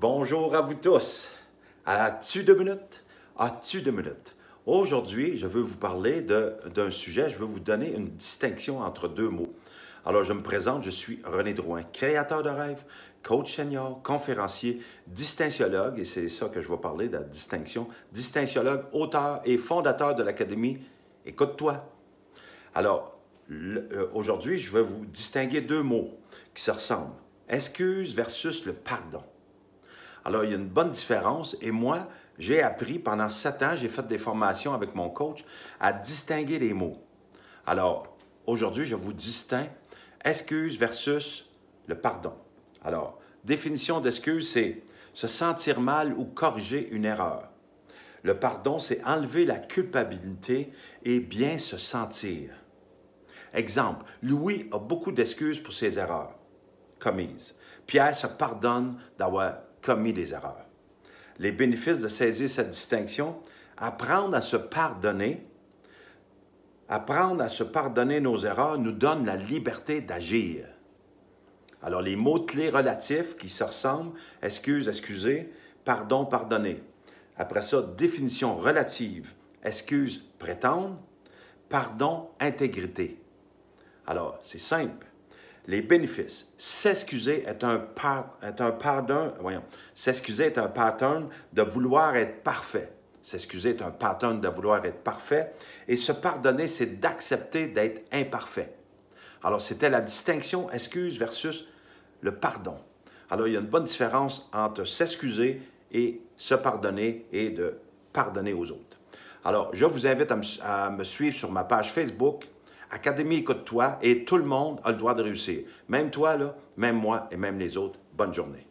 Bonjour à vous tous. As-tu deux minutes? As-tu deux minutes? Aujourd'hui, je veux vous parler d'un sujet, je veux vous donner une distinction entre deux mots. Alors, je me présente, je suis René Drouin, créateur de rêves, coach senior, conférencier, distinciologue, et c'est ça que je vais parler de la distinction, distinciologue, auteur et fondateur de l'Académie Écoute-toi. Alors, euh, aujourd'hui, je vais vous distinguer deux mots qui se ressemblent. Excuse versus le pardon. Alors, il y a une bonne différence. Et moi, j'ai appris pendant sept ans, j'ai fait des formations avec mon coach à distinguer les mots. Alors, aujourd'hui, je vous distingue excuse versus le pardon. Alors, définition d'excuse, c'est se sentir mal ou corriger une erreur. Le pardon, c'est enlever la culpabilité et bien se sentir. Exemple, Louis a beaucoup d'excuses pour ses erreurs commises. Pierre se pardonne d'avoir commis des erreurs. Les bénéfices de saisir cette distinction, apprendre à se pardonner, apprendre à se pardonner nos erreurs nous donne la liberté d'agir. Alors les mots-clés relatifs qui se ressemblent, excuse, excusez, pardon, pardonner. Après ça, définition relative, excuse, prétendre, pardon, intégrité. Alors, c'est simple les bénéfices. S'excuser est un, est un pardon, voyons, s'excuser est un pattern de vouloir être parfait. S'excuser est un pattern de vouloir être parfait. Et se pardonner, c'est d'accepter d'être imparfait. Alors, c'était la distinction excuse versus le pardon. Alors, il y a une bonne différence entre s'excuser et se pardonner et de pardonner aux autres. Alors, je vous invite à me suivre sur ma page Facebook, Académie, écoute toi et tout le monde a le droit de réussir. Même toi, là, même moi et même les autres. Bonne journée.